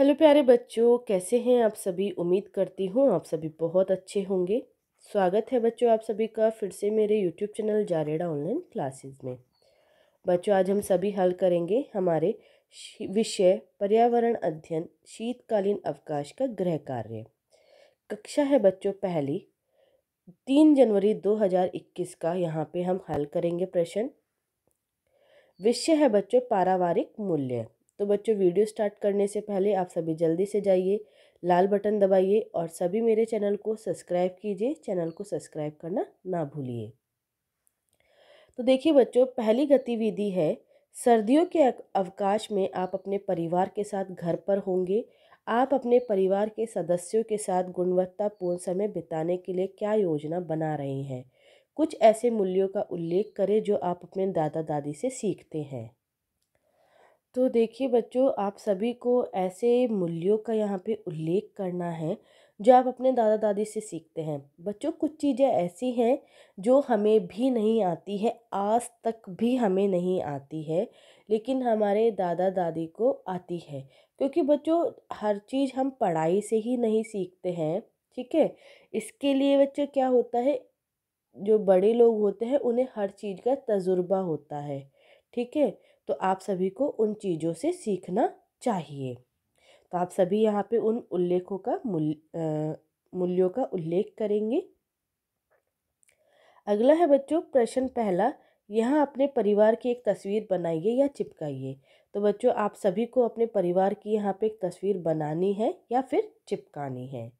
hello प्यारे बच्चों कैसे हैं आप सभी उम्मीद करती हूँ आप सभी बहुत अच्छे होंगे स्वागत है बच्चों आप सभी का फिर से मेरे यूट्यूब चैनल जारेडा ऑनलाइन क्लासेस में बच्चों आज हम सभी हल करेंगे हमारे विषय पर्यावरण अध्ययन शीतकालीन अवकाश का गृह कार्य कक्षा है बच्चों पहली तीन जनवरी दो का यहाँ पे हम हल करेंगे प्रश्न विषय है बच्चों पारिवारिक मूल्य तो बच्चों वीडियो स्टार्ट करने से पहले आप सभी जल्दी से जाइए लाल बटन दबाइए और सभी मेरे चैनल को सब्सक्राइब कीजिए चैनल को सब्सक्राइब करना ना भूलिए तो देखिए बच्चों पहली गतिविधि है सर्दियों के अवकाश में आप अपने परिवार के साथ घर पर होंगे आप अपने परिवार के सदस्यों के साथ गुणवत्तापूर्ण समय बिताने के लिए क्या योजना बना रहे हैं कुछ ऐसे मूल्यों का उल्लेख करें जो आप अपने दादा दादी से सीखते हैं तो देखिए बच्चों आप सभी को ऐसे मूल्यों का यहाँ पे उल्लेख करना है जो आप अपने दादा दादी से सीखते हैं बच्चों कुछ चीज़ें ऐसी हैं जो हमें भी नहीं आती है आज तक भी हमें नहीं आती है लेकिन हमारे दादा दादी को आती है क्योंकि बच्चों हर चीज़ हम पढ़ाई से ही नहीं सीखते हैं ठीक है इसके लिए बच्चों क्या होता है जो बड़े लोग होते हैं उन्हें हर चीज़ का तजुर्बा होता है ठीक है तो आप सभी को उन चीज़ों से सीखना चाहिए तो आप सभी यहाँ पे उन उल्लेखों का मूल मूल्यों का उल्लेख करेंगे अगला है बच्चों प्रश्न पहला यहाँ अपने परिवार की एक तस्वीर बनाइए या चिपकाइए तो बच्चों आप सभी को अपने परिवार की यहाँ पे एक तस्वीर बनानी है या फिर चिपकानी है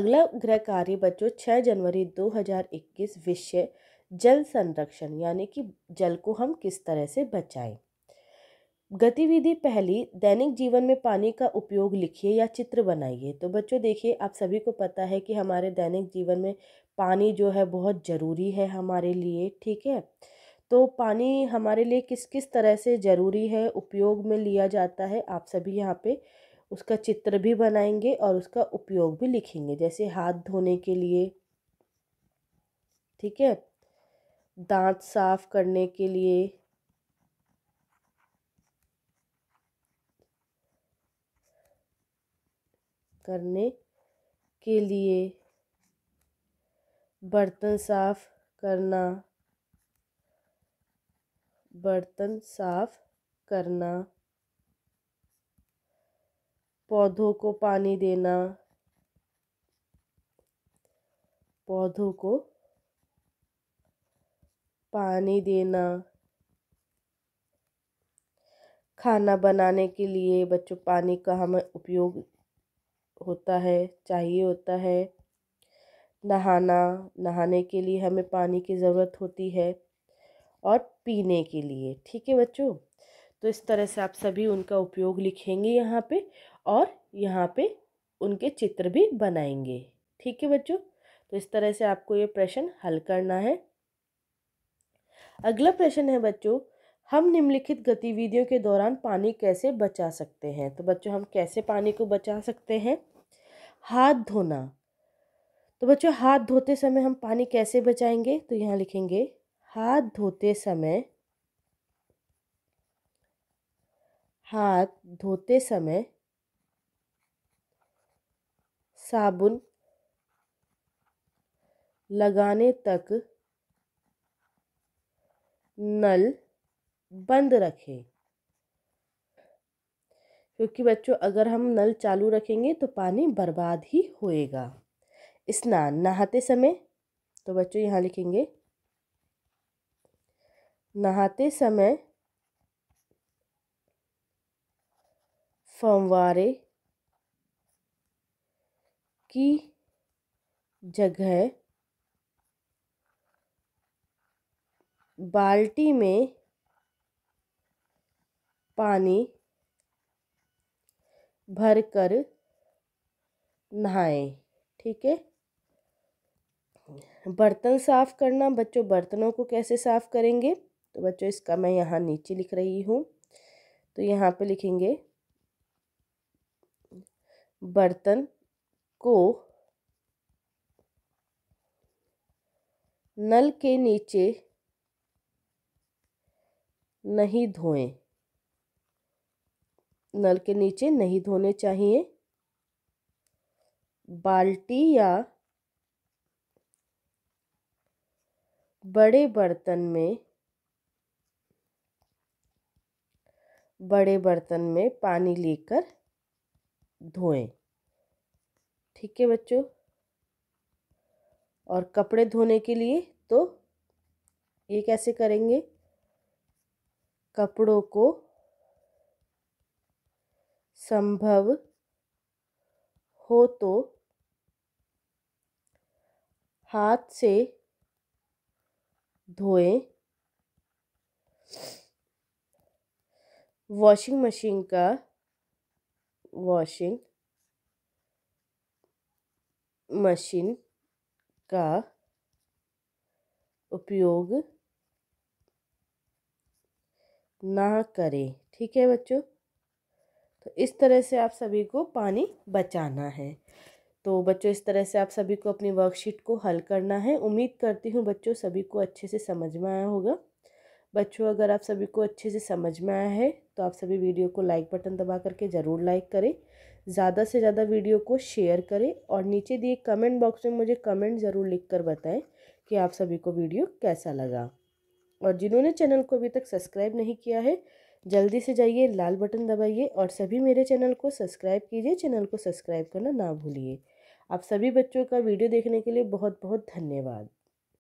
अगला गृह कार्य बच्चों छः जनवरी दो हजार इक्कीस विषय जल संरक्षण यानी कि जल को हम किस तरह से बचाएं गतिविधि पहली दैनिक जीवन में पानी का उपयोग लिखिए या चित्र बनाइए तो बच्चों देखिए आप सभी को पता है कि हमारे दैनिक जीवन में पानी जो है बहुत ज़रूरी है हमारे लिए ठीक है तो पानी हमारे लिए किस किस तरह से ज़रूरी है उपयोग में लिया जाता है आप सभी यहाँ पे उसका चित्र भी बनाएंगे और उसका उपयोग भी लिखेंगे जैसे हाथ धोने के लिए ठीक है दांत साफ करने के लिए करने के लिए बर्तन साफ करना बर्तन साफ करना पौधों को पानी देना पौधों को पानी देना खाना बनाने के लिए बच्चों पानी का हमें उपयोग होता है चाहिए होता है नहाना नहाने के लिए हमें पानी की ज़रूरत होती है और पीने के लिए ठीक है बच्चों तो इस तरह से आप सभी उनका उपयोग लिखेंगे यहाँ पे और यहाँ पे उनके चित्र भी बनाएंगे ठीक है बच्चों तो इस तरह से आपको ये प्रश्न हल करना है अगला प्रश्न है बच्चों हम निम्नलिखित गतिविधियों के दौरान पानी कैसे बचा सकते हैं तो बच्चों हम कैसे पानी को बचा सकते हैं हाथ धोना तो बच्चों हाथ धोते समय हम पानी कैसे बचाएंगे तो यहाँ लिखेंगे हाथ धोते समय हाथ धोते समय साबुन लगाने तक नल बंद रखें क्योंकि बच्चों अगर हम नल चालू रखेंगे तो पानी बर्बाद ही होएगा स्नान नहाते समय तो बच्चों यहाँ लिखेंगे नहाते समय फंवारे की जगह बाल्टी में पानी भर कर नहाएं ठीक है बर्तन साफ़ करना बच्चों बर्तनों को कैसे साफ़ करेंगे तो बच्चों इसका मैं यहाँ नीचे लिख रही हूँ तो यहाँ पे लिखेंगे बर्तन को नल के नीचे नहीं धोएं नल के नीचे नहीं धोने चाहिए बाल्टी या बड़े बर्तन में बड़े बर्तन में पानी लेकर धोएं ठीक है बच्चों और कपड़े धोने के लिए तो ये कैसे करेंगे कपड़ों को संभव हो तो हाथ से धोएं वॉशिंग मशीन का वॉशिंग मशीन का उपयोग ना करें ठीक है बच्चों तो इस तरह से आप सभी को पानी बचाना है तो बच्चों इस तरह से आप सभी को अपनी वर्कशीट को हल करना है उम्मीद करती हूँ बच्चों सभी को अच्छे से समझ में आया होगा बच्चों अगर आप सभी को अच्छे से समझ में आया है तो आप सभी वीडियो को लाइक बटन दबा करके ज़रूर लाइक करें ज़्यादा से ज़्यादा वीडियो को शेयर करें और नीचे दिए कमेंट बॉक्स में मुझे कमेंट ज़रूर लिख कर बताएँ कि आप सभी को वीडियो कैसा लगा और जिन्होंने चैनल को अभी तक सब्सक्राइब नहीं किया है जल्दी से जाइए लाल बटन दबाइए और सभी मेरे चैनल को सब्सक्राइब कीजिए चैनल को सब्सक्राइब करना ना भूलिए आप सभी बच्चों का वीडियो देखने के लिए बहुत बहुत धन्यवाद